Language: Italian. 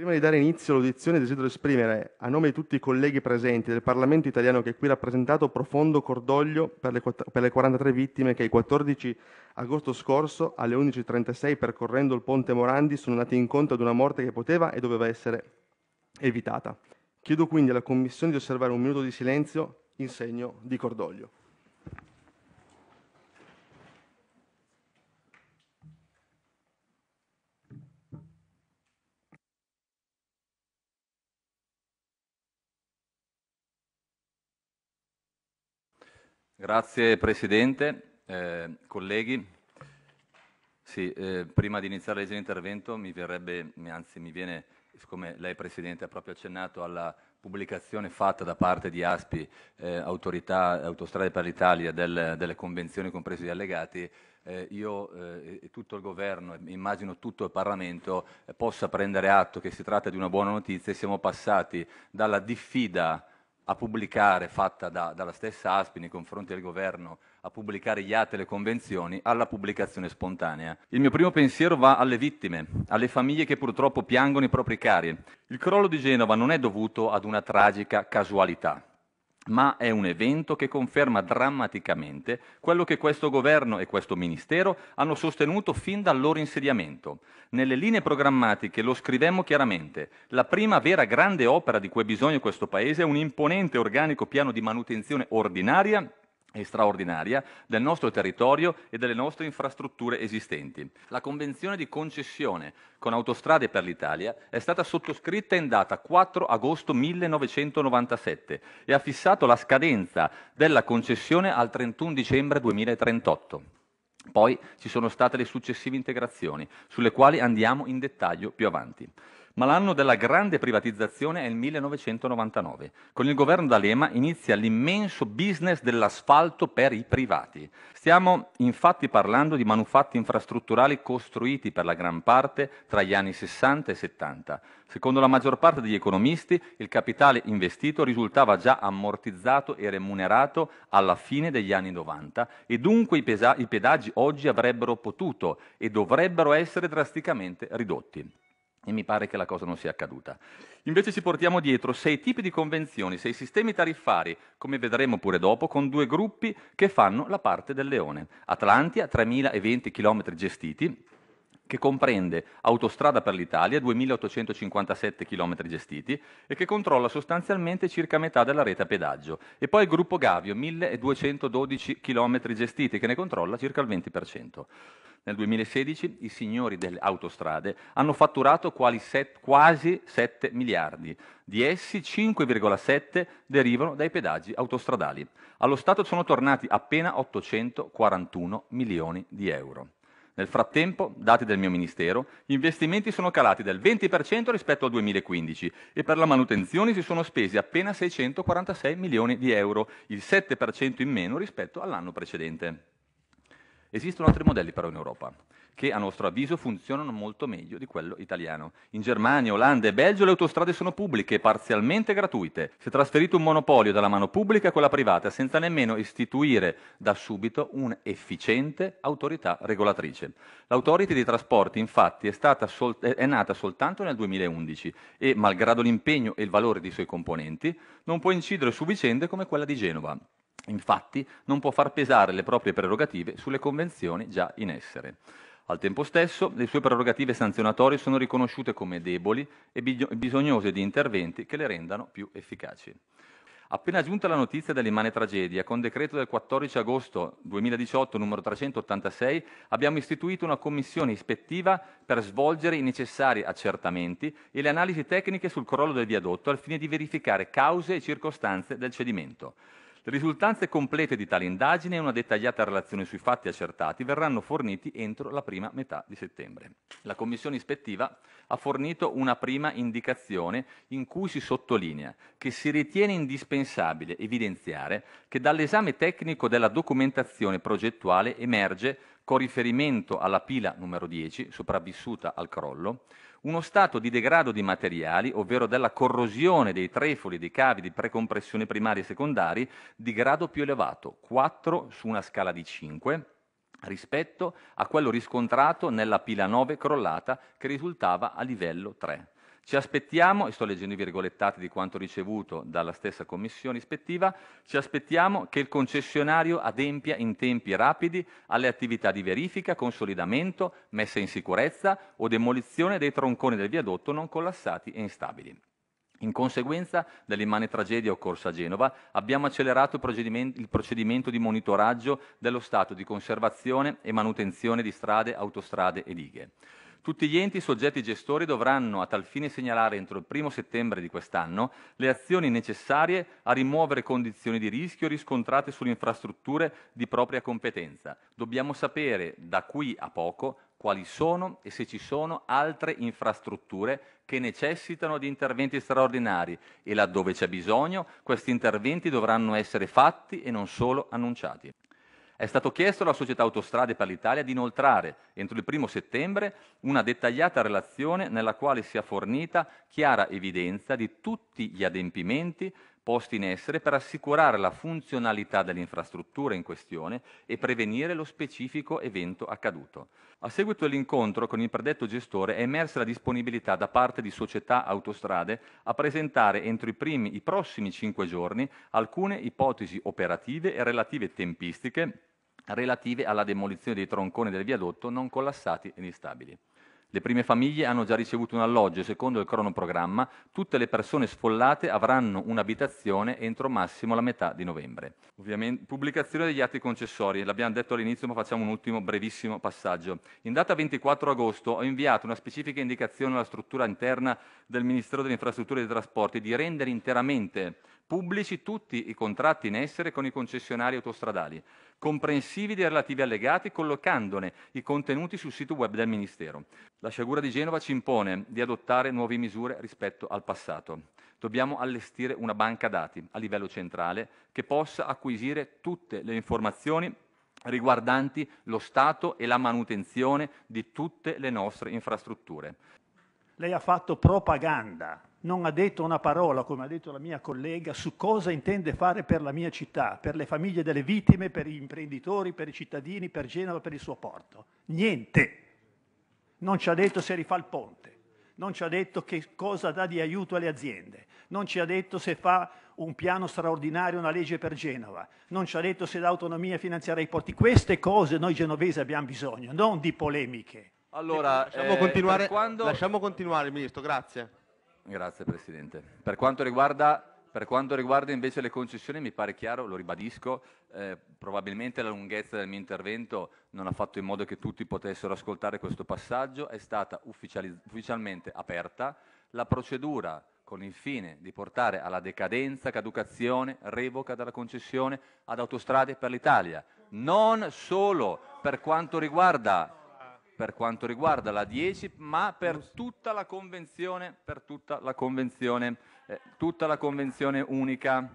Prima di dare inizio all'audizione desidero esprimere, a nome di tutti i colleghi presenti del Parlamento italiano che è qui rappresentato, profondo cordoglio per le, per le 43 vittime che il 14 agosto scorso alle 11.36 percorrendo il ponte Morandi sono andati incontro ad una morte che poteva e doveva essere evitata. Chiedo quindi alla Commissione di osservare un minuto di silenzio in segno di cordoglio. Grazie Presidente, eh, colleghi. Sì, eh, prima di iniziare l'esame intervento mi verrebbe, anzi mi viene, siccome lei Presidente ha proprio accennato alla pubblicazione fatta da parte di ASPI, eh, Autorità Autostrade per l'Italia, del, delle convenzioni compresi gli allegati, eh, io eh, e tutto il governo, e immagino tutto il Parlamento, eh, possa prendere atto che si tratta di una buona notizia e siamo passati dalla diffida a pubblicare, fatta da, dalla stessa ASPI nei confronti del governo, a pubblicare gli atti e le convenzioni, alla pubblicazione spontanea. Il mio primo pensiero va alle vittime, alle famiglie che purtroppo piangono i propri cari. Il crollo di Genova non è dovuto ad una tragica casualità ma è un evento che conferma drammaticamente quello che questo governo e questo ministero hanno sostenuto fin dal loro insediamento. Nelle linee programmatiche lo scrivemmo chiaramente, la prima vera grande opera di cui ha bisogno questo Paese è un imponente organico piano di manutenzione ordinaria e straordinaria del nostro territorio e delle nostre infrastrutture esistenti. La convenzione di concessione con Autostrade per l'Italia è stata sottoscritta in data 4 agosto 1997 e ha fissato la scadenza della concessione al 31 dicembre 2038. Poi ci sono state le successive integrazioni, sulle quali andiamo in dettaglio più avanti ma l'anno della grande privatizzazione è il 1999. Con il governo D'Alema inizia l'immenso business dell'asfalto per i privati. Stiamo infatti parlando di manufatti infrastrutturali costruiti per la gran parte tra gli anni 60 e 70. Secondo la maggior parte degli economisti, il capitale investito risultava già ammortizzato e remunerato alla fine degli anni 90 e dunque i, pesa- i pedaggi oggi avrebbero potuto e dovrebbero essere drasticamente ridotti e mi pare che la cosa non sia accaduta. Invece ci portiamo dietro sei tipi di convenzioni, sei sistemi tariffari, come vedremo pure dopo, con due gruppi che fanno la parte del leone. Atlantia, 3.020 km gestiti, che comprende Autostrada per l'Italia, 2.857 km gestiti, e che controlla sostanzialmente circa metà della rete a pedaggio, e poi il gruppo Gavio, 1.212 km gestiti, che ne controlla circa il 20%. Nel 2016 i signori delle autostrade hanno fatturato set, quasi 7 miliardi, di essi 5,7 derivano dai pedaggi autostradali. Allo Stato sono tornati appena 841 milioni di euro. Nel frattempo, dati del mio Ministero, gli investimenti sono calati del 20% rispetto al 2015 e per la manutenzione si sono spesi appena 646 milioni di euro, il 7% in meno rispetto all'anno precedente. Esistono altri modelli però in Europa, che a nostro avviso funzionano molto meglio di quello italiano. In Germania, Olanda e Belgio le autostrade sono pubbliche e parzialmente gratuite. Si è trasferito un monopolio dalla mano pubblica a quella privata senza nemmeno istituire da subito un'efficiente autorità regolatrice. L'autority dei trasporti infatti è, sol- è nata soltanto nel 2011 e, malgrado l'impegno e il valore dei suoi componenti, non può incidere su vicende come quella di Genova infatti non può far pesare le proprie prerogative sulle convenzioni già in essere. Al tempo stesso, le sue prerogative sanzionatorie sono riconosciute come deboli e bisognose di interventi che le rendano più efficaci. Appena giunta la notizia dell'immane tragedia, con decreto del 14 agosto 2018 numero 386, abbiamo istituito una commissione ispettiva per svolgere i necessari accertamenti e le analisi tecniche sul crollo del viadotto al fine di verificare cause e circostanze del cedimento. Le risultanze complete di tale indagine e una dettagliata relazione sui fatti accertati verranno forniti entro la prima metà di settembre. La commissione ispettiva ha fornito una prima indicazione in cui si sottolinea che si ritiene indispensabile evidenziare che dall'esame tecnico della documentazione progettuale emerge con riferimento alla pila numero 10, sopravvissuta al crollo, uno stato di degrado di materiali, ovvero della corrosione dei trefoli dei cavi di precompressione primari e secondari, di grado più elevato, 4 su una scala di 5, rispetto a quello riscontrato nella pila 9 crollata che risultava a livello 3. Ci aspettiamo, e sto leggendo i virgolettati di quanto ricevuto dalla stessa commissione ispettiva, ci aspettiamo che il concessionario adempia in tempi rapidi alle attività di verifica, consolidamento, messa in sicurezza o demolizione dei tronconi del viadotto non collassati e instabili. In conseguenza dell'immane tragedia occorsa a Genova, abbiamo accelerato il procedimento, il procedimento, di monitoraggio dello stato di conservazione e manutenzione di strade, autostrade e dighe. Tutti gli enti soggetti gestori dovranno a tal fine segnalare entro il primo settembre di quest'anno le azioni necessarie a rimuovere condizioni di rischio riscontrate sulle infrastrutture di propria competenza. Dobbiamo sapere da qui a poco quali sono e se ci sono altre infrastrutture che necessitano di interventi straordinari e laddove c'è bisogno questi interventi dovranno essere fatti e non solo annunciati. È stato chiesto alla società Autostrade per l'Italia di inoltrare entro il primo settembre una dettagliata relazione nella quale sia fornita chiara evidenza di tutti gli adempimenti posti in essere per assicurare la funzionalità dell'infrastruttura in questione e prevenire lo specifico evento accaduto. A seguito dell'incontro con il predetto gestore è emersa la disponibilità da parte di società autostrade a presentare entro i, primi, i prossimi cinque giorni alcune ipotesi operative e relative tempistiche relative alla demolizione dei tronconi del viadotto non collassati ed instabili. Le prime famiglie hanno già ricevuto un alloggio e secondo il cronoprogramma tutte le persone sfollate avranno un'abitazione entro massimo la metà di novembre. Ovviamente, pubblicazione degli atti concessori, l'abbiamo detto all'inizio ma facciamo un ultimo brevissimo passaggio. In data 24 agosto ho inviato una specifica indicazione alla struttura interna del Ministero delle Infrastrutture e dei Trasporti di rendere interamente pubblici tutti i contratti in essere con i concessionari autostradali, comprensivi dei relativi allegati, collocandone i contenuti sul sito web del Ministero. La sciagura di Genova ci impone di adottare nuove misure rispetto al passato. Dobbiamo allestire una banca dati a livello centrale che possa acquisire tutte le informazioni riguardanti lo stato e la manutenzione di tutte le nostre infrastrutture. Lei ha fatto propaganda non ha detto una parola, come ha detto la mia collega, su cosa intende fare per la mia città, per le famiglie delle vittime, per gli imprenditori, per i cittadini, per Genova, per il suo porto. Niente. Non ci ha detto se rifà il ponte, non ci ha detto che cosa dà di aiuto alle aziende, non ci ha detto se fa un piano straordinario, una legge per Genova, non ci ha detto se dà autonomia finanziaria ai porti. Queste cose noi genovesi abbiamo bisogno, non di polemiche. Allora, ecco, lasciamo, eh, continuare, quando... lasciamo continuare, Ministro, grazie. Grazie Presidente. Per quanto riguarda per quanto riguarda invece le concessioni, mi pare chiaro, lo ribadisco, eh, probabilmente la lunghezza del mio intervento non ha fatto in modo che tutti potessero ascoltare questo passaggio, è stata ufficialmente aperta la procedura con il fine di portare alla decadenza, caducazione, revoca della concessione ad autostrade per l'Italia, non solo per quanto riguarda per quanto riguarda la 10, ma per tutta la Convenzione, per tutta la convenzione, eh, tutta la convenzione unica